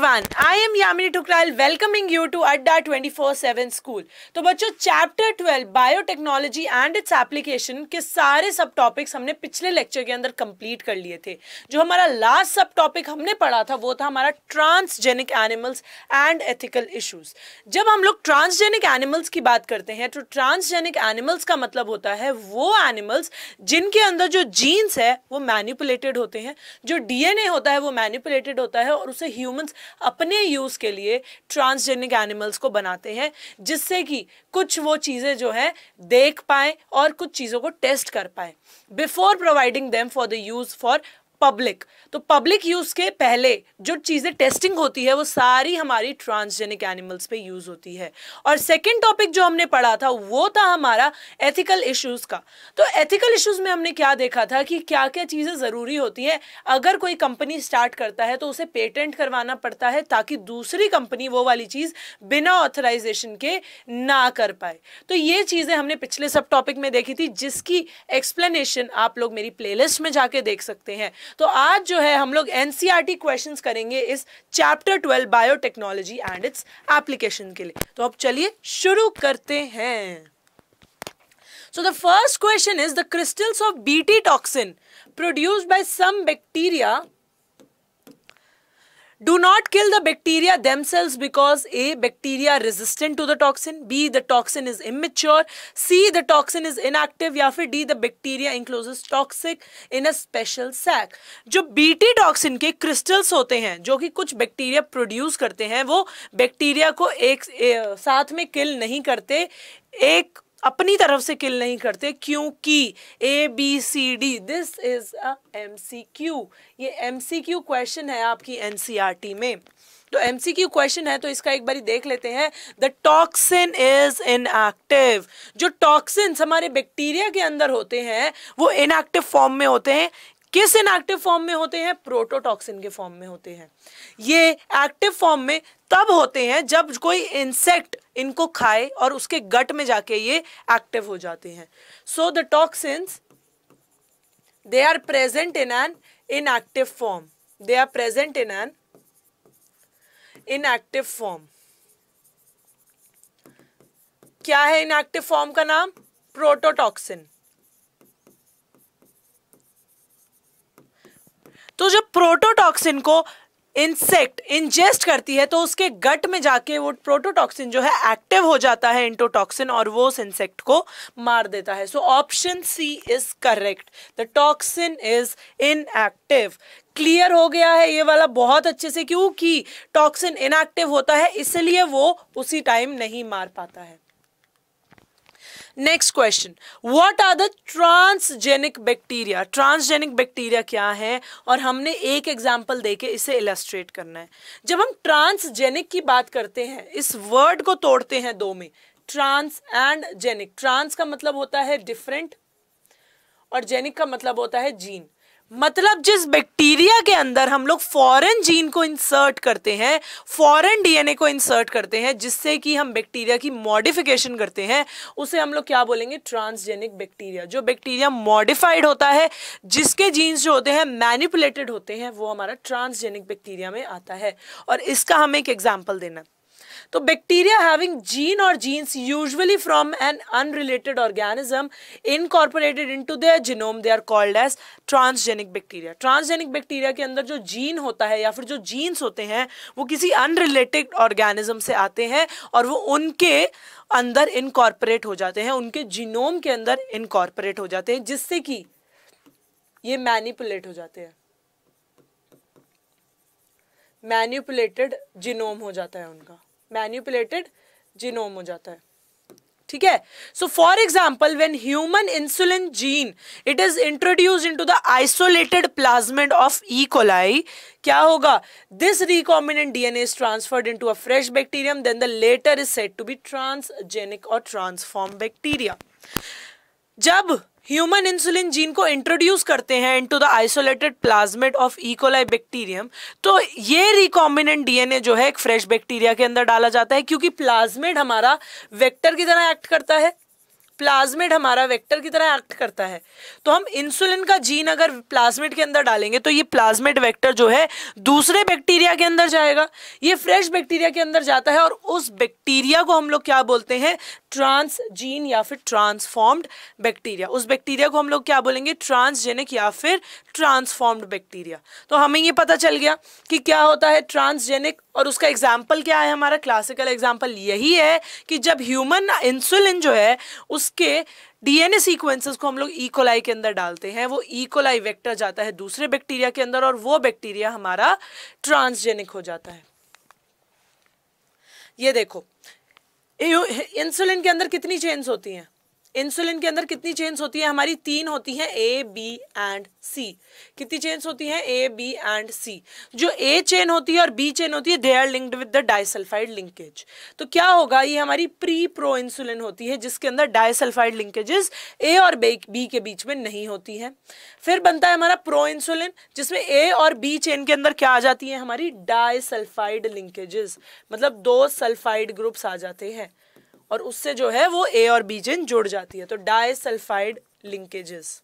Everyone I am Yamini Thukral welcoming you to Adda 24/7 school तो बच्चों chapter 12 biotechnology and its application के सारे सब टॉपिक्स हमने पिछले लेक्चर के अंदर कंप्लीट कर लिए थे जो हमारा लास्ट सब टॉपिक हमने पढ़ा था वो था हमारा transgenic animals and ethical issues जब हम लोग ट्रांसजेनिक एनिमल्स की बात करते हैं तो ट्रांसजेनिक एनिमल्स का मतलब होता है वो एनिमल्स जिनके अंदर जो जीन्स है वो मैनिपुलेटेड होते हैं जो डीएनए होता है वो मैनिपुलेटेड होता है और उसे ह्यूमंस अपने यूज़ के लिए ट्रांसजेनिक एनिमल्स को बनाते हैं जिससे कि कुछ वो चीज़ें जो है देख पाए और कुछ चीज़ों को टेस्ट कर पाए before providing them for the use for public तो पब्लिक यूज़ के पहले जो चीज़ें टेस्टिंग होती है वो सारी हमारी ट्रांसजेनिक एनिमल्स पे यूज़ होती है और सेकंड टॉपिक जो हमने पढ़ा था वो था हमारा एथिकल इश्यूज़ का तो एथिकल इश्यूज़ में हमने क्या देखा था कि क्या क्या चीज़ें ज़रूरी होती हैं अगर कोई कंपनी स्टार्ट करता है तो उसे पेटेंट करवाना पड़ता है ताकि दूसरी कंपनी वो वाली चीज़ बिना ऑथराइजेशन के ना कर पाए तो ये चीज़ें हमने पिछले सब टॉपिक में देखी थी जिसकी एक्सप्लेनेशन आप लोग मेरी प्लेलिस्ट में जाके देख सकते हैं तो आज जो है हम लोग एनसीआरटी क्वेश्चन e करेंगे इस chapter twelve biotechnology and its application के लिए तो अब चलिए शुरू करते हैं so the first question is the crystals of BT toxin produced by some bacteria do not kill the bacteria themselves because A bacteria resistant to the toxin B the toxin is immature C the toxin is inactive या फिर D the bacteria enclose toxic in a special sac जो B T toxin के crystals होते हैं जो कि कुछ bacteria produce करते हैं वो बैक्टीरिया को एक ए, साथ में किल नहीं करते एक अपनी तरफ से किल नहीं करते क्योंकि A B C D this is a M C Q ये एम सी क्यू क्वेश्चन है आपकी एन सी आर टी में तो एम सी क्यू क्वेश्चन है तो इसका एक बारी देख लेते हैं द टॉक्सिन इज इनएक्टिव जो टॉक्सिन हमारे बैक्टीरिया के अंदर होते हैं वो इनएक्टिव फॉर्म में होते हैं किस इनएक्टिव फॉर्म में होते हैं प्रोटोटॉक्सिन के फॉर्म में होते हैं ये एक्टिव फॉर्म में तब होते हैं जब कोई इंसेक्ट इनको खाए और उसके गट में जाके ये एक्टिव हो जाते हैं so the toxins they are present in an inactive form they are present in an inactive form क्या है इनएक्टिव फॉर्म का नाम प्रोटोटॉक्सिन तो जब प्रोटोटॉक्सिन को इंसेक्ट इंजेस्ट करती है तो उसके गट में जाके वो प्रोटोटॉक्सिन जो है एक्टिव हो जाता है इंटोटॉक्सिन और वो उस इंसेक्ट को मार देता है so option C is correct the toxin is inactive clear हो गया है ये वाला बहुत अच्छे से क्योंकि टॉक्सिन इनएक्टिव होता है इसलिए वो उसी टाइम नहीं मार पाता है next question what are the transgenic bacteria transgenic bacteria क्या है और हमने एक एग्जाम्पल देके इसे इलस्ट्रेट करना है जब हम ट्रांसजेनिक की बात करते हैं इस वर्ड को तोड़ते हैं दो में ट्रांस एंड जेनिक ट्रांस का मतलब होता है डिफरेंट और जेनिक का मतलब होता है जीन मतलब जिस बैक्टीरिया के अंदर हम लोग फॉरेन जीन को इंसर्ट करते हैं फॉरेन डीएनए को इंसर्ट करते हैं जिससे कि हम बैक्टीरिया की मॉडिफिकेशन करते हैं उसे हम लोग क्या बोलेंगे ट्रांसजेनिक बैक्टीरिया जो बैक्टीरिया मॉडिफाइड होता है जिसके जीन्स जो होते हैं मैनिपुलेटेड होते हैं वो हमारा ट्रांसजेनिक बैक्टीरिया में आता है और इसका हमें एक एग्जाम्पल देना तो बैक्टीरिया हैविंग जीन और genes usually from an unrelated organism incorporated into their genome they are called as transgenic bacteria transgenic bacteria के अंदर जो जीन होता है या फिर जो जीन्स होते हैं वो किसी अनरिलेटेड ऑर्गेनिज्म से आते हैं और वो उनके अंदर इनकॉर्पोरेट हो जाते हैं उनके जीनोम के अंदर इनकॉर्पोरेट हो जाते हैं जिससे कि ये मैनिपुलेट हो जाते हैं मैन्यूपुलेटेड जीनोम हो जाता है उनका मैन्यूपुलेटेड जीनोम हो जाता है ठीक है so for example when human insulin gene it is introduce into the isolated plasmid of E coli क्या होगा this recombinant DNA is transferred to a fresh bacterium then the latter is set to be transgenic और transform bacteria जब human insulin gene को introduce करते हैं into the isolated plasmid of E coli bacterium तो ये recombinant DNA जो है एक फ्रेश बैक्टीरिया के अंदर डाला जाता है क्योंकि प्लाज्मेट हमारा वेक्टर की तरह एक्ट करता है प्लाज्मेट हमारा वेक्टर की तरह एक्ट करता है तो हम इंसुलिन का जीन अगर प्लाज्मेट के अंदर डालेंगे तो ये प्लाज्मेट वेक्टर जो है दूसरे बैक्टीरिया के अंदर जाएगा ये फ्रेश बैक्टीरिया के अंदर जाता है और उस बैक्टीरिया को हम लोग क्या बोलते हैं ट्रांसजीन या फिर ट्रांसफॉर्म्ड बैक्टीरिया उस बैक्टीरिया को हम लोग क्या बोलेंगे ट्रांसजेनिक या फिर ट्रांसफॉर्म्ड बैक्टीरिया तो हमें ये पता चल गया कि क्या होता है ट्रांसजेनिक और उसका एग्जाम्पल क्या है हमारा क्लासिकल एग्जाम्पल यही है कि जब ह्यूमन इंसुलिन जो है उसके डीएनए सीक्वेंसेस को हम लोग ईकोलाई e. के अंदर डालते हैं वो ईकोलाई e. वेक्टर जाता है दूसरे बैक्टीरिया के अंदर और वो बैक्टीरिया हमारा ट्रांसजेनिक हो जाता है ये देखो इंसुलिन के अंदर कितनी चेन्स होती हैं इंसुलिन के अंदर कितनी चेन्स होती है हमारी तीन होती है ए बी एंड सी कितनी चेन्स होती है ए बी एंड सी जो ए चेन होती है और बी चेन होती है they are linked with the disulphide linkage तो क्या होगा ये हमारी प्री प्रो इंसुलिन होती है जिसके अंदर डाइसल्फाइड लिंकेजेस ए और बी के बीच में नहीं होती है फिर बनता है हमारा प्रो इंसुलिन जिसमें ए और बी चेन के अंदर क्या आ जाती है हमारी डाइसल्फाइड लिंकेजेस मतलब दो सल्फाइड ग्रुप्स आ जाते हैं और उससे जो है वो ए और बी चेन जुड़ जाती है तो डाइसल्फाइड लिंकेजेस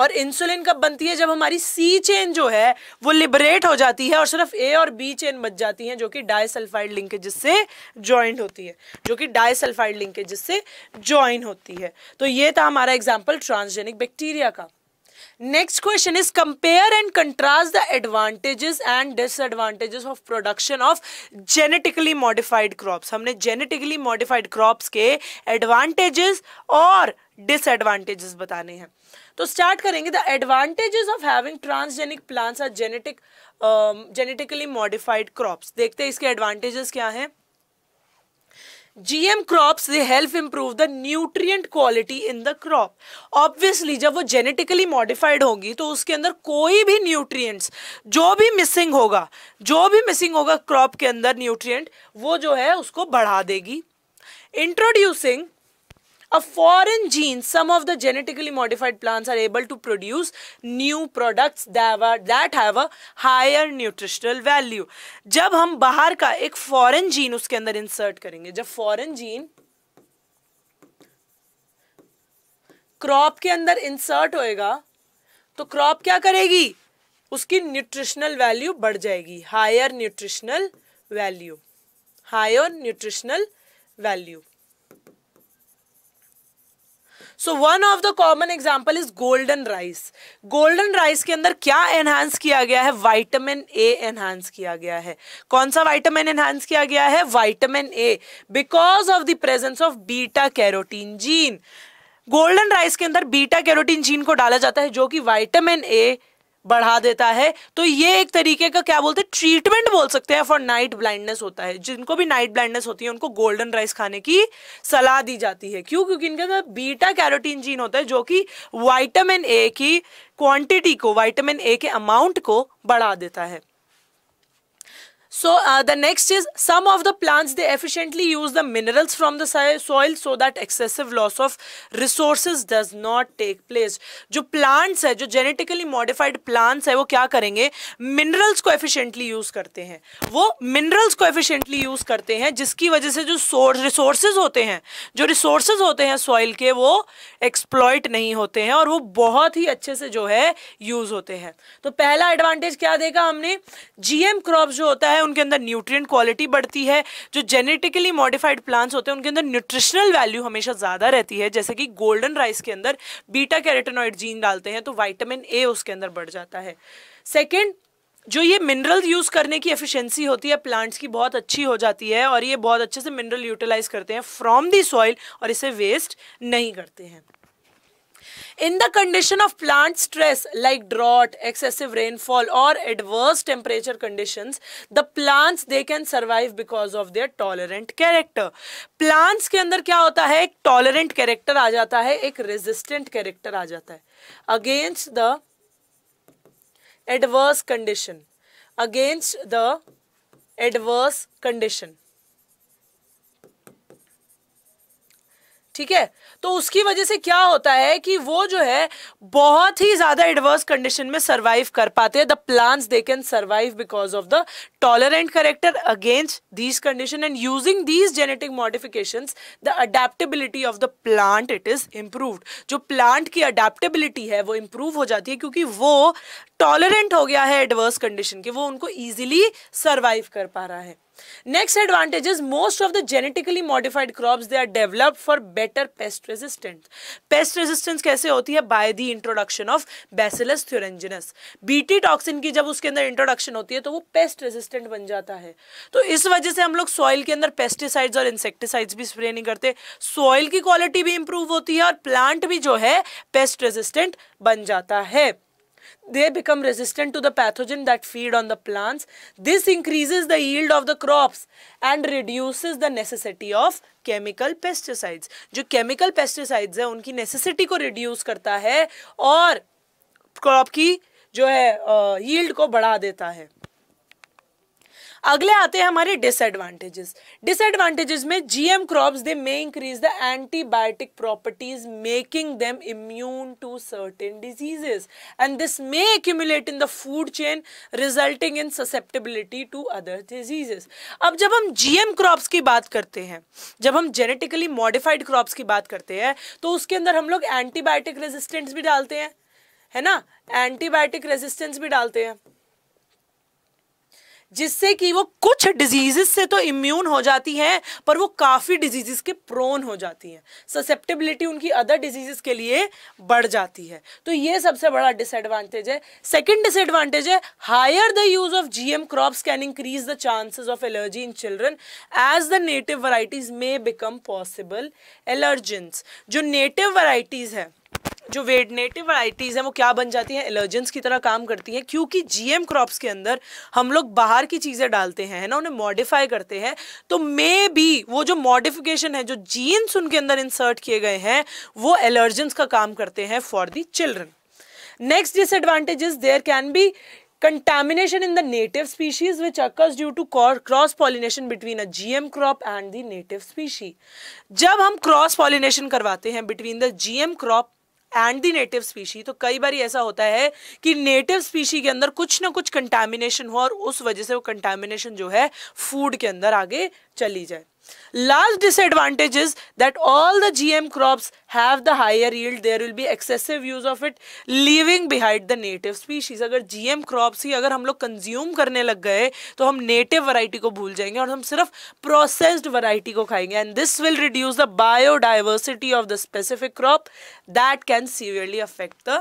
और इंसुलिन कब बनती है जब हमारी सी चेन जो है वो लिबरेट हो जाती है और सिर्फ ए और बी चेन बच जाती हैं जो कि डाइसल्फाइड लिंकेजेस से ज्वाइन होती है जो कि डाइसल्फाइड लिंकेजेस से ज्वाइन होती है तो ये था हमारा एग्जाम्पल ट्रांसजेनिक बैक्टीरिया का next question is compare and contrast the advantages and disadvantages of production of genetically modified crops हमने जेनेटिकली मॉडिफाइड क्रॉप्स के एडवांटेजेस और डिसएडवांटेजेस बताने हैं तो स्टार्ट करेंगे the advantages of having transgenic plants or genetic genetically modified crops देखते हैं इसके एडवांटेजेस क्या हैं GM crops they help improve the nutrient quality in the crop obviously जब वो जेनेटिकली मॉडिफाइड होगी तो उसके अंदर कोई भी न्यूट्रिएंट्स जो भी मिसिंग होगा जो भी मिसिंग होगा क्रॉप के अंदर न्यूट्रिएंट वो जो है उसको बढ़ा देगी introducing A foreign gene, some of the genetically modified plants are able to produce new products that have that have a higher nutritional value. jab hum bahar ka ek foreign gene uske andar insert karenge jab foreign gene crop के अंदर insert होएगा तो crop क्या करेगी उसकी nutritional value बढ़ जाएगी higher nutritional value higher nutritional value so one of the common example is golden rice golden rice के अंदर क्या एनहांस किया गया है वाइटामिन ए एनहांस किया गया है कौन सा वाइटामिन एनहांस किया गया है vitamin A because of the presence of beta carotene gene golden rice के अंदर बीटा कैरोटीन जीन को डाला जाता है जो कि वाइटामिन ए बढ़ा देता है तो ये एक तरीके का क्या बोलते हैं ट्रीटमेंट बोल सकते हैं फॉर नाइट ब्लाइंडनेस होता है जिनको भी नाइट ब्लाइंडनेस होती है उनको गोल्डन राइस खाने की सलाह दी जाती है क्यों क्योंकि इनके अंदर बीटा कैरोटीन जीन होता है जो कि वाइटामिन ए की क्वांटिटी को वाइटामिन ए के अमाउंट को बढ़ा देता है So uh, the next is some of the plants they efficiently use the minerals from the soil so that excessive loss of resources does not take place. जो plants है जो genetically modified plants है वो क्या करेंगे minerals को efficiently use करते हैं वो minerals को efficiently use करते हैं जिसकी वजह से जो resources होते हैं जो resources होते हैं soil के वो exploit नहीं होते हैं और वो बहुत ही अच्छे से जो है use होते हैं तो पहला advantage क्या देखा हमने GM crops जो होता है है उनके अंदर न्यूट्रिएंट क्वालिटी बढ़ती है जो जेनेटिकली मॉडिफाइड प्लांट्स होते हैं उनके अंदर न्यूट्रिशनल वैल्यू हमेशा ज़्यादा रहती है जैसे कि गोल्डन राइस के अंदर बीटा कैरेटेनॉइड जीन डालते हैं तो वाइटामिन ए उसके अंदर बढ़ जाता है सेकेंड जो ये मिनरल यूज़ करने की एफिशिएंसी होती है प्लांट्स की बहुत अच्छी हो जाती है और ये बहुत अच्छे से मिनरल यूटिलाइज करते हैं फ्रॉम दी सॉइल और इसे वेस्ट नहीं करते हैं in the condition of plant stress like drought excessive rainfall और adverse temperature condition the plants they can survive because of their tolerant character plants के अंदर क्या होता है एक टॉलरेंट कैरेक्टर आ जाता है एक रेजिस्टेंट कैरेक्टर आ जाता है against the adverse condition against the adverse condition ठीक है तो उसकी वजह से क्या होता है कि वो जो है बहुत ही ज्यादा एडवर्स कंडीशन में सरवाइव कर पाते हैं the plants they can survive because of the tolerant character against these condition and using these genetic modification the adaptability of the plant it is improved जो प्लांट की अडेप्टेबिलिटी है वो improve हो जाती है क्योंकि वो टॉलरेंट हो गया है एडवर्स कंडीशन के वो उनको ईजिली सर्वाइव कर पा रहा है next advantages most of the genetically modified crops they are develop for better pest resistance pest resistance कैसे होती है by the introduction of Bacillus thuringiensis BT toxin की जब उसके अंदर इंट्रोडक्शन होती है तो वो पेस्ट रेजिस्टेंट बन जाता है तो इस वजह से हम लोग सॉइल के अंदर पेस्टिसाइड्स और इंसेक्टिसाइड्स भी स्प्रे नहीं करते सॉइल की क्वालिटी भी इंप्रूव होती है और प्लांट भी जो है पेस्ट रेजिस्टेंट बन जाता है they become resistant to the pathogen that feed on the plants. This increases the yield of the crops and reduces the necessity of chemical pesticides जो केमिकल पेस्टिसाइड्स है उनकी नेसेसिटी को रिड्यूस करता है और क्रॉप की जो है यील्ड को बढ़ा देता है अगले आते हैं हमारे डिसएडवांटेजेस डिसएडवांटेजेस में GM crops they may increase the antibiotic properties making them immune to certain diseases and this may accumulate in the food chain resulting in susceptibility to other diseases अब जब हम जीएम क्रॉप्स की बात करते हैं जब हम जेनेटिकली मॉडिफाइड क्रॉप्स की बात करते हैं तो उसके अंदर हम लोग एंटीबायोटिक रेजिस्टेंस भी डालते हैं है ना एंटीबायोटिक रेजिस्टेंस भी डालते हैं जिससे कि वो कुछ डिजीजेस से तो इम्यून हो जाती हैं पर वो काफ़ी डिजीजेस के प्रोन हो जाती हैं ससेप्टेबिलिटी उनकी अदर डिजीजेस के लिए बढ़ जाती है तो ये सबसे बड़ा डिसएडवांटेज है सेकेंड डिसएडवांटेज है higher the use of G M crops can increase the chances of allergy in children as the native varieties may become possible allergens जो नेटिव वराइटीज़ हैं जो वेडनेटिव वराइटीज़ हैं वो क्या बन जाती हैं एलर्जेंस की तरह काम करती हैं क्योंकि जीएम क्रॉप्स के अंदर हम लोग बाहर की चीज़ें डालते हैं है ना उन्हें मॉडिफाई करते हैं तो मे बी वो जो मॉडिफिकेशन है जो जीन्स उनके अंदर इंसर्ट किए गए हैं वो एलर्जेंस का काम करते हैं for the children next disadvantage is there can be contamination in the native species which occurs cross pollination between a G M crop and the native species जब हम क्रॉस पॉलिनेशन करवाते हैं between the G M crop and the native species तो कई बार ऐसा होता है कि नेटिव स्पीशी के अंदर कुछ ना कुछ कंटेमिनेशन हो और उस वजह से वो कंटेमिनेशन जो है फूड के अंदर आगे चली जाए last disadvantage is that all the GM crops have the higher yield there will be excessive use of it living behind the native species अगर gm crops ही अगर हम लोग कंज्यूम करने लग गए तो हम नेटिव variety को भूल जाएंगे और हम सिर्फ प्रोसेस्ड variety को खाएंगे and this will reduce the biodiversity of the specific crop that can severely affect the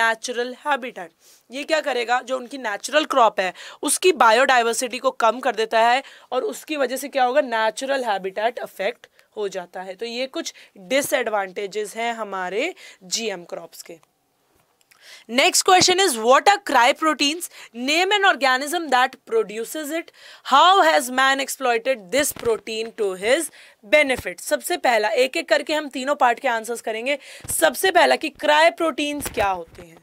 natural habitat ये क्या करेगा जो उनकी नेचुरल क्रॉप है उसकी बायोडाइवर्सिटी को कम कर देता है और उसकी वजह से क्या होगा नेचुरल हैबिटेट अफेक्ट हो जाता है तो ये कुछ डिसएडवांटेजेस हैं हमारे जीएम क्रॉप्स के next question is what are cry proteins name an organism that produces it how has man exploited this protein to his benefit सबसे पहला एक एक करके हम तीनों पार्ट के आंसर्स करेंगे सबसे पहला कि क्राई प्रोटीन्स क्या होते हैं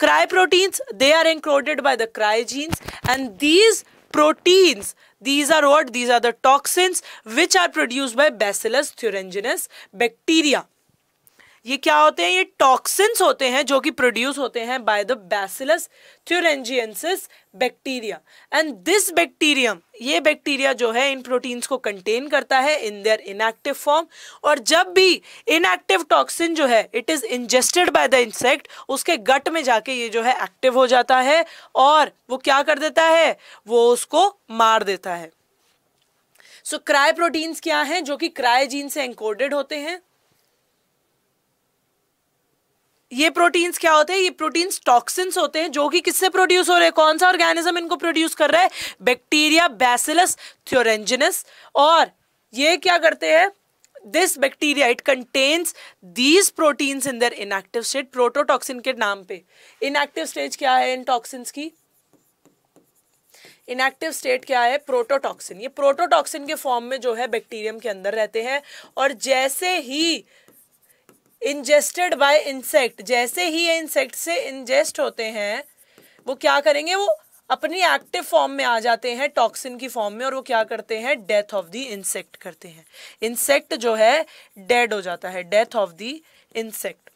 cry proteins they are included by the cry genes and these proteins. These are what? These are the toxins which are produced by Bacillus thuringiensis bacteria. ये क्या होते हैं ये टॉक्सिन्स होते हैं जो कि प्रोड्यूस होते हैं by the bacillus thuringiensis bacteria and this bacterium ये बैक्टीरिया जो है इन प्रोटीन्स को कंटेन करता है इन देयर इनएक्टिव फॉर्म और जब भी इनएक्टिव टॉक्सिन जो है it is ingested by the insect उसके गट में जाके ये जो है एक्टिव हो जाता है और वो क्या कर देता है वो उसको मार देता है सो क्राई प्रोटीन्स क्या हैं जो कि क्राई जीन से एंकोडेड होते हैं ये प्रोटीन्स क्या होते हैं ये प्रोटीन्स टॉक्सिन्स होते हैं जो कि किससे प्रोड्यूस हो रहे हैं कौन सा ऑर्गेनिज्म इनको प्रोड्यूस कर रहा है बैक्टीरिया बैसिलस थ्योरेंजिनस और ये क्या करते हैं this bacteria it contains these proteins in their inactive state prototoxin के नाम पे इनएक्टिव स्टेज क्या है इन टॉक्सिन्स की इनएक्टिव स्टेट क्या है प्रोटोटॉक्सिन ये प्रोटोटॉक्सिन के फॉर्म में जो है बैक्टीरियम के अंदर रहते हैं और जैसे ही इंजेस्टेड बाय इंसेक्ट जैसे ही ये इंसेक्ट से इंजेस्ट होते हैं वो क्या करेंगे वो अपनी एक्टिव फॉर्म में आ जाते हैं टॉक्सिन की फॉर्म में और वो क्या करते हैं डेथ ऑफ द इंसेक्ट करते हैं इंसेक्ट जो है डेड हो जाता है डेथ ऑफ द इंसेक्ट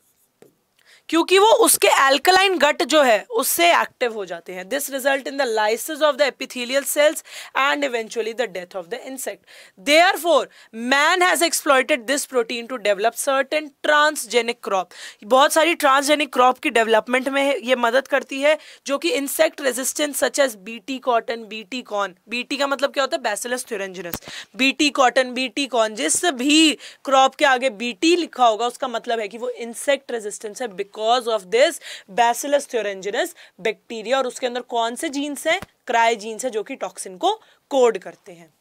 क्योंकि वो उसके एल्कलाइन गट जो है उससे एक्टिव हो जाते हैं this result in the lysis of the epithelial cells and eventually the death of the insect therefore man has exploited this protein to develop certain transgenic crop बहुत सारी ट्रांसजेनिक क्रॉप की development में ये मदद करती है जो कि insect resistance such as T cotton BT corn T का मतलब क्या होता है bacillus thuringiensis T cotton BT corn जिस भी क्रॉप के आगे टी लिखा होगा उसका मतलब है कि वो इंसेक्ट रेजिस्टेंस है because because of this bacillus thuringiensis bacteria और उसके अंदर कौन से जीन्स हैं क्राई जीन्स है जो कि टॉक्सिन को कोड करते हैं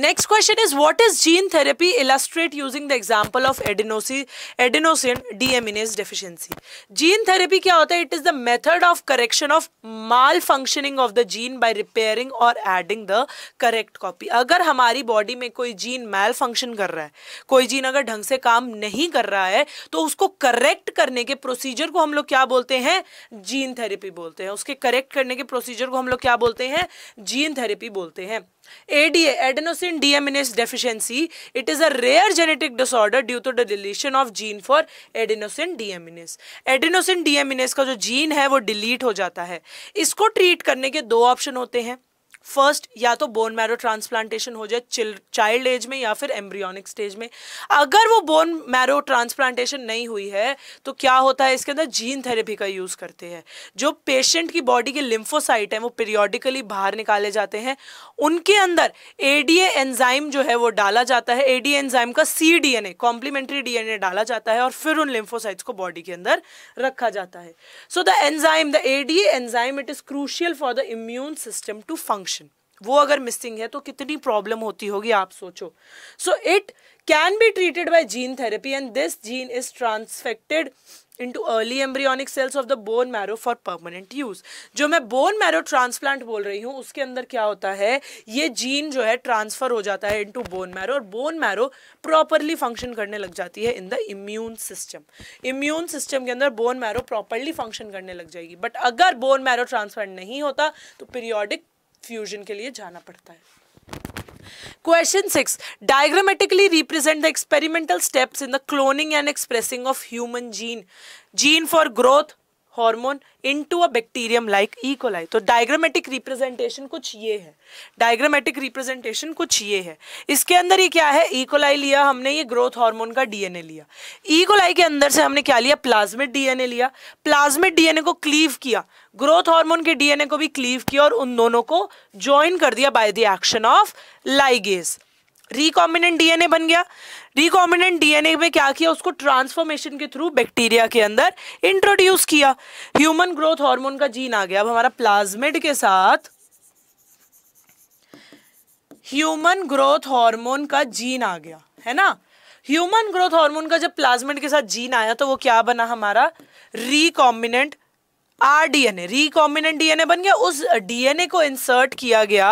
next question is what is gene therapy illustrate using the example of adenosine adenosine deaminase deficiency gene therapy क्या होता है it is the method of correction of malfunctioning of the gene by repairing और adding the correct copy अगर हमारी body में कोई gene मैल function कर रहा है कोई जीन अगर ढंग से काम नहीं कर रहा है तो उसको करेक्ट करने के प्रोसीजर को हम लोग क्या बोलते हैं जीन थेरेपी बोलते हैं उसके करेक्ट करने के प्रोसीजर को हम लोग क्या बोलते हैं जीन थेरेपी बोलते हैं ADA, adenosine deaminase deficiency, it is a rare genetic disorder due to the deletion of gene for adenosine deaminase. Adenosine deaminase का जो gene है वो delete हो जाता है इसको treat करने के दो option होते हैं फर्स्ट या तो बोन मैरो ट्रांसप्लांटेशन हो जाए चाइल्ड एज में या फिर एम्ब्रियोनिक स्टेज में अगर वो बोन मैरो ट्रांसप्लांटेशन नहीं हुई है तो क्या होता है इसके अंदर जीन थेरेपी का यूज़ करते हैं जो पेशेंट की बॉडी के लिम्फोसाइट हैं वो पीरियोडिकली बाहर निकाले जाते हैं उनके अंदर ए एंजाइम जो है वो डाला जाता है ए एंजाइम का सी डी कॉम्प्लीमेंट्री डी डाला जाता है और फिर उन लिम्फोसाइट्स को बॉडी के अंदर रखा जाता है so the enzyme the a enzyme it is crucial for the immune system to function function वो अगर मिसिंग है तो कितनी प्रॉब्लम होती होगी आप सोचो so it can be treated by gene therapy and this gene is transfected into early embryonic cells of the bone marrow for permanent use जो मैं बोन मैरो ट्रांसप्लांट बोल रही हूँ उसके अंदर क्या होता है ये जीन जो है ट्रांसफर हो जाता है इनटू बोन मैरो और बोन मैरो प्रॉपरली फंक्शन करने लग जाती है in the immune system immune system के अंदर बोन मैरो प्रॉपरली फंक्शन करने लग जाएगी बट अगर बोन मैरो ट्रांसप्लांट नहीं होता तो पीरियोडिक फ्यूजन के लिए जाना पड़ता है question six diagrammatically represent the experimental steps in the cloning and expressing of human gene gene for growth hormone into a bacterium like E coli तो डायग्रामेटिक रिप्रेजेंटेशन कुछ ये है डायग्रामेटिक रिप्रेजेंटेशन कुछ ये है इसके अंदर ये क्या है ई e. कोलाई लिया हमने ये ग्रोथ हार्मोन का डीएनए लिया ई e. कोलाई के अंदर से हमने क्या लिया प्लाज्मिड डीएनए लिया प्लाज्मिड डीएनए को क्लीव किया ग्रोथ हार्मोन के डीएनए को भी क्लीव किया और उन दोनों को ज्वाइन कर दिया by the action of ligase recombinant DNA बन गया रिकॉम्बिनेंट डीएनए में क्या किया उसको ट्रांसफॉर्मेशन के थ्रू बैक्टीरिया के अंदर इंट्रोड्यूस किया ह्यूमन ग्रोथ हार्मोन का जीन आ गया अब हमारा प्लाज्मिड के साथ ह्यूमन ग्रोथ हार्मोन का जीन आ गया है ना ह्यूमन ग्रोथ हार्मोन का जब प्लाज्मिड के साथ जीन आया तो वो क्या बना हमारा रिकॉम्बिनेंट आरडीएनए रिकॉम्बिनेंट डीएनए बन गया उस डीएनए को इंसर्ट किया गया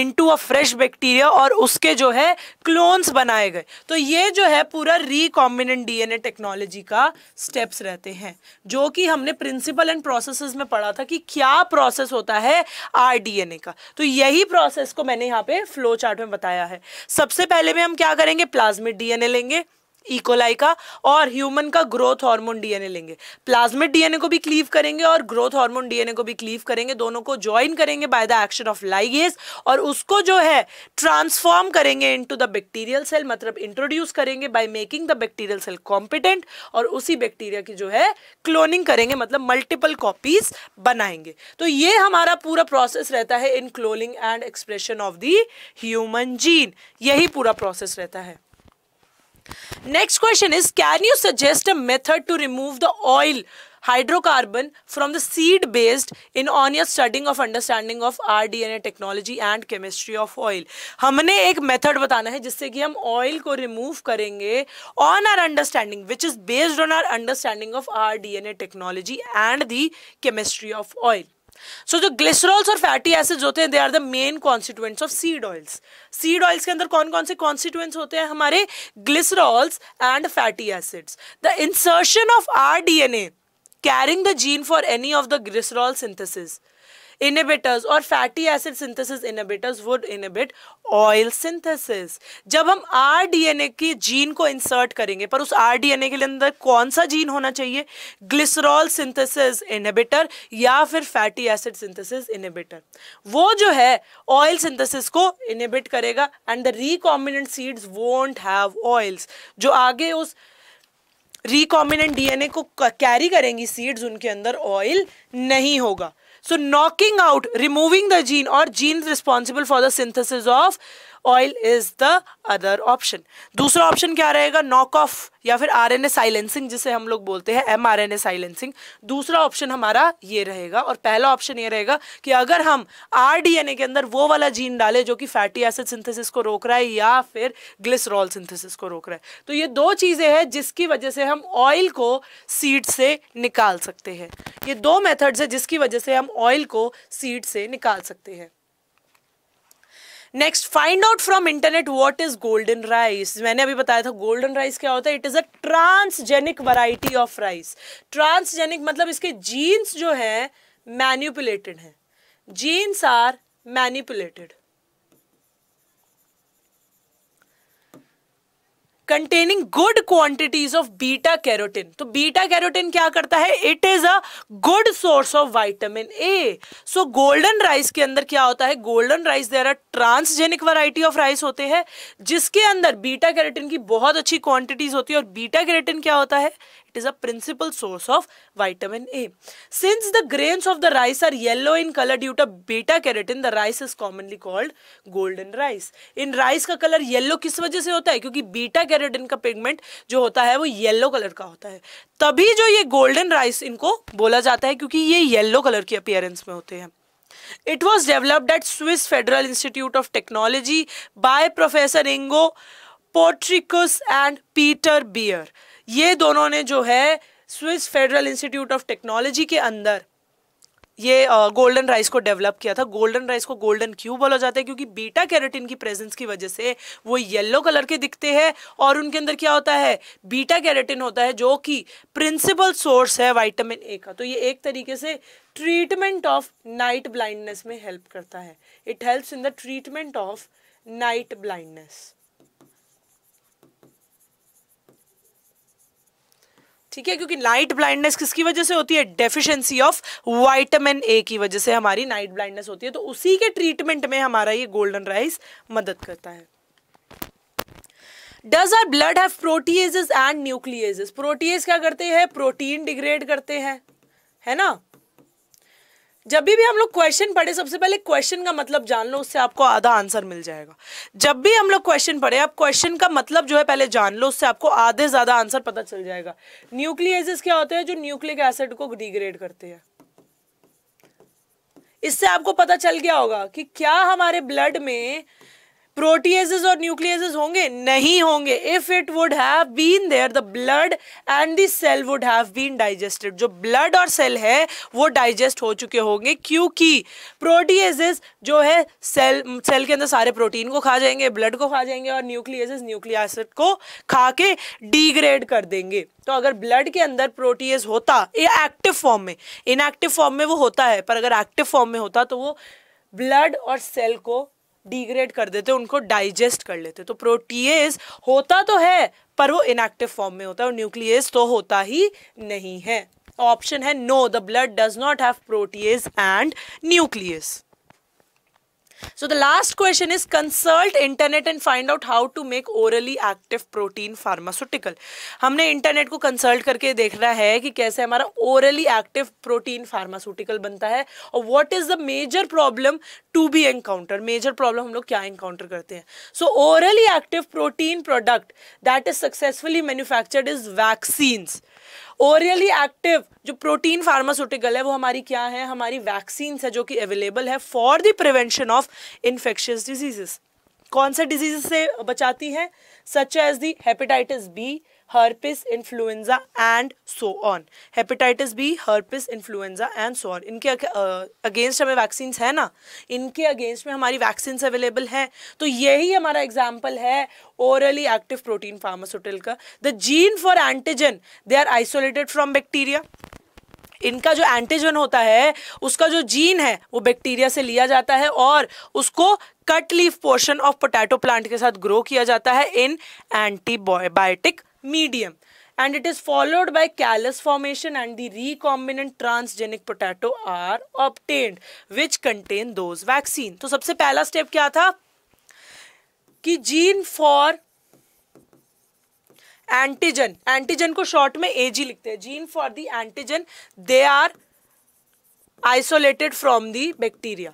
इनटू अ फ्रेश बैक्टीरिया और उसके जो है क्लोन्स बनाए गए तो ये जो है पूरा रिकॉम्बिनेंट डीएनए टेक्नोलॉजी का स्टेप्स रहते हैं जो कि हमने प्रिंसिपल एंड प्रोसेसेस में पढ़ा था कि क्या प्रोसेस होता है आरडीएनए का तो यही प्रोसेस को मैंने यहाँ पे फ्लो चार्ट में बताया है सबसे पहले में हम क्या करेंगे प्लाज्मिक डीएनए लेंगे इकोलाई e. का और ह्यूमन का ग्रोथ हार्मोन डीएनए लेंगे प्लाज्मिक डीएनए को भी क्लीव करेंगे और ग्रोथ हार्मोन डीएनए को भी क्लीव करेंगे दोनों को ज्वाइन करेंगे by the action of ligase और उसको जो है ट्रांसफॉर्म करेंगे इनटू द बैक्टीरियल सेल मतलब इंट्रोड्यूस करेंगे by making the bacterial cell competent और उसी बैक्टीरिया की जो है क्लोनिंग करेंगे मतलब मल्टीपल कॉपीज बनाएंगे तो ये हमारा पूरा प्रोसेस रहता है in cloning and expression of the human gene यही पूरा प्रोसेस रहता है next question is can you suggest a method to remove the oil hydrocarbon from the seed based in on your studying of understanding of R D N A technology and chemistry of oil हमने एक method बताना है जिससे कि हम oil को remove करेंगे on our understanding which is based on our understanding of R D N A technology and the chemistry of oil so so, जो ग्लिसरॉल्स और फैटी एसिड्स होते हैं they are the main constituents of seed oils seed oils के अंदर कौन कौन से constituents होते हैं हमारे glycerols and fatty acids the insertion of R D N A carrying the gene for any of the glycerol synthesis inhibitors और fatty acid synthesis inhibitors would inhibit oil synthesis जब हम आरडीएनए की gene को insert करेंगे पर उस rDNA के अंदर कौन सा जीन होना चाहिए ग्लिसरॉल सिंथेसिस इनिबिटर या फिर फैटी एसिड सिंथेसिस इनिबिटर वो जो है ऑयल सिंथेसिस को इनिबिट करेगा and the recombinant seeds won't have oils जो आगे उस रिकॉम्बिनेंट डीएनए को कैरी करेंगी सीड्स उनके अंदर ऑयल नहीं होगा So knocking out, removing the gene or genes responsible for the synthesis of oil is the other option दूसरा ऑप्शन क्या रहेगा नॉक ऑफ या फिर आर एन ए साइलेंसिंग जिसे हम लोग बोलते हैं M R N A silencing दूसरा ऑप्शन हमारा ये रहेगा और पहला ऑप्शन ये रहेगा कि अगर हम आर डी एन ए के अंदर वो वाला जीन डालें जो कि फैटी एसिड सिंथेसिस को रोक रहा है या फिर ग्लिसरॉल सिंथेसिस को रोक रहा है तो ये दो चीज़ें हैं जिसकी वजह से हम ऑयल को सीड से निकाल सकते हैं ये दो मेथड्स है जिसकी वजह से हम ऑयल को सीड से निकाल सकते हैं next find out from internet what is golden rice मैंने अभी बताया था गोल्डन राइस क्या होता है it is a transgenic variety of rice transgenic मतलब इसके जीन्स जो हैं मैन्यूपुलेटेड हैं genes are manipulated containing good quantities of beta carotene तो बीटा कैरोटिन क्या करता है it is a good source of vitamin A so golden rice के अंदर क्या होता है golden rice there are transgenic variety of rice होते हैं जिसके अंदर बीटा कैरोटिन की बहुत अच्छी क्वांटिटीज होती है और बीटा कैरोटिन क्या होता है it is a principal source of vitamin A. Since the grains of the rice are yellow in color due to beta carotene, the rice is commonly called golden rice. In rice का color yellow किस वजह से होता है क्योंकि beta carotene का pigment जो होता है वो yellow color का होता है तभी जो ये golden rice इनको बोला जाता है क्योंकि ये yellow color की appearance में होते हैं It was developed at Swiss Federal Institute of Technology by Professor Ingo Potricus and Peter Beer. ये दोनों ने जो है Swiss Federal Institute of Technology के अंदर ये गोल्डन राइस को डेवलप किया था गोल्डन राइस को गोल्डन क्यों बोला जाता है क्योंकि बीटा कैरेटिन की प्रेजेंस की वजह से वो येलो कलर के दिखते हैं और उनके अंदर क्या होता है बीटा कैरेटिन होता है जो कि प्रिंसिपल सोर्स है विटामिन ए का तो ये एक तरीके से ट्रीटमेंट ऑफ नाइट ब्लाइंडनेस में हेल्प करता है it helps in the treatment of night blindness ठीक है क्योंकि नाइट ब्लाइंडनेस किसकी वजह से होती है डेफिशिएंसी ऑफ वाइटामिन ए की वजह से हमारी नाइट ब्लाइंडनेस होती है तो उसी के ट्रीटमेंट में हमारा ये गोल्डन राइस मदद करता है does our blood have proteases and nucleases proteases क्या करते हैं प्रोटीन डिग्रेड करते हैं है ना जब भी हम लोग क्वेश्चन पढ़े सबसे पहले क्वेश्चन का मतलब जान लो उससे आपको आधा आंसर मिल जाएगा जब भी हम लोग क्वेश्चन पढ़े आप क्वेश्चन का मतलब जो है पहले जान लो उससे आपको आधे ज़्यादा आंसर पता चल जाएगा न्यूक्लियस क्या होते हैं जो न्यूक्लिक एसिड को डिग्रेड करते हैं इससे आपको पता चल गया होगा कि क्या हमारे ब्लड में प्रोटीएजेस और न्यूक्लियस होंगे नहीं होंगे if it would have been there the blood and the cell would have been digested जो ब्लड और सेल है वो डाइजेस्ट हो चुके होंगे क्योंकि प्रोटीएजेस जो है सेल सेल के अंदर सारे प्रोटीन को खा जाएंगे ब्लड को खा जाएंगे और न्यूक्लियस न्यूक्लियासिड को खा के डिग्रेड कर देंगे तो अगर ब्लड के अंदर प्रोटीज होता एक्टिव फॉर्म में इनएक्टिव फॉर्म में वो होता है पर अगर एक्टिव फॉर्म में होता तो वो ब्लड और सेल को डिग्रेड कर देते उनको डाइजेस्ट कर लेते तो प्रोटीएज होता तो है पर वो इनएक्टिव फॉर्म में होता है और न्यूक्लियस तो होता ही नहीं है ऑप्शन है no the blood does not have protease and nucleus so the last question is consult internet and find out how to make orally active protein pharmaceutical हमने इंटरनेट को कंसल्ट करके देखना है कि कैसे हमारा ओरली एक्टिव प्रोटीन फार्मास्यूटिकल बनता है और what is the major problem to be encounter major problem हम लोग क्या एनकाउंटर करते हैं so orally active protein product that is successfully manufactured is vaccines orally active जो प्रोटीन फार्मास्यूटिकल है वो हमारी क्या है हमारी वैक्सीन है जो कि अवेलेबल है for the prevention of infectious diseases कौन से डिजीज से बचाती है such as the hepatitis B herpes influenza and so on hepatitis B herpes influenza and so on इनके अगेंस्ट हमें वैक्सीन है ना इनके अगेंस्ट में हमारी वैक्सीन अवेलेबल हैं तो यही हमारा एग्जाम्पल है ओरली एक्टिव प्रोटीन फार्मास्यूटिकल का the gene for antigen they are isolated from bacteria इनका जो एंटीजन होता है उसका जो जीन है वो बैक्टीरिया से लिया जाता है और उसको cut leaf portion of potato plant के साथ ग्रो किया जाता है in antibiotic medium and it is followed by callus formation and the recombinant transgenic potato are obtained which contain those vaccine तो सबसे पहला स्टेप क्या था कि जीन फॉर एंटीजन एंटीजन को शॉर्ट में एजी लिखते हैं gene for the antigen they are isolated from the bacteria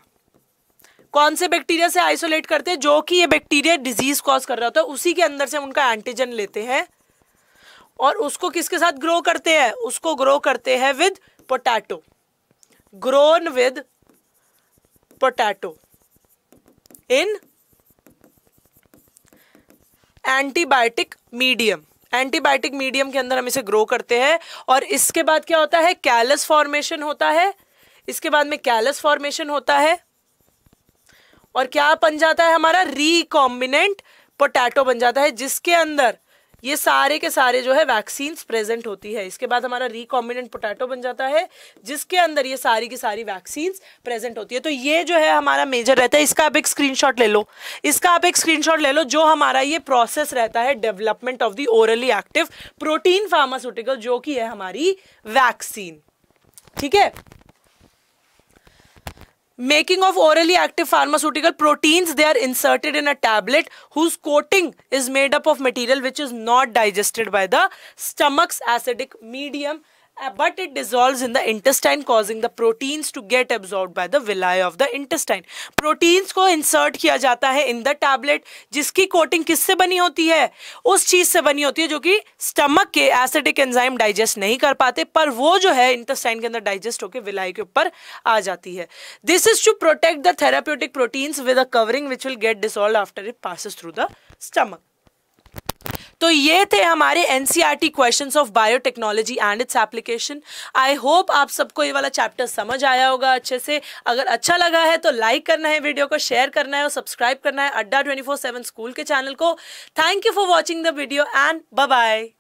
कौन से बैक्टीरिया से आइसोलेट करते हैं जो कि ये बैक्टीरिया डिजीज कॉज कर रहा होता है उसी के अंदर से उनका एंटीजन लेते हैं और उसको किसके साथ ग्रो करते हैं उसको ग्रो करते हैं with potato grown with potato in antibiotic medium antibiotic medium के अंदर हम इसे ग्रो करते हैं और इसके बाद क्या होता है कैलस फॉर्मेशन होता है इसके बाद में कैलस फॉर्मेशन होता है और क्या बन जाता है हमारा रिकॉम्बिनेंट पोटैटो बन जाता है जिसके अंदर ये सारे के सारे जो है वैक्सीन प्रेजेंट होती है इसके बाद हमारा रिकॉम्बिनेंट पोटैटो बन जाता है जिसके अंदर ये सारी की सारी वैक्सीन प्रेजेंट होती है तो ये जो है हमारा मेजर रहता है इसका आप एक स्क्रीन ले लो इसका आप एक स्क्रीन ले लो जो हमारा ये प्रोसेस रहता है development of the orally active protein pharmaceutical जो कि है हमारी वैक्सीन ठीक है making of orally active pharmaceutical proteins they are inserted in a tablet whose coating is made up of material which is not digested by the stomach's acidic medium but it dissolve in the intestine causing the proteins to get absorb by the villi of the intestine proteins को insert किया जाता है in the tablet जिसकी coating किससे बनी होती है उस चीज से बनी होती है जो कि स्टमक के एसिडिक एंजाइम डाइजेस्ट नहीं कर पाते पर वो जो है इंटेस्टाइन के अंदर डाइजेस्ट होकर विलाई के ऊपर आ जाती है this is to protect the therapeutic proteins with a covering which will get dissolve after it passes through the stomach तो ये थे हमारे NCERT questions of biotechnology and its application I hope आप सबको ये वाला चैप्टर समझ आया होगा अच्छे से अगर अच्छा लगा है तो लाइक करना है वीडियो को शेयर करना है और सब्सक्राइब करना है अड्डा ट्वेंटी स्कूल के चैनल को thank you for watching the video and bye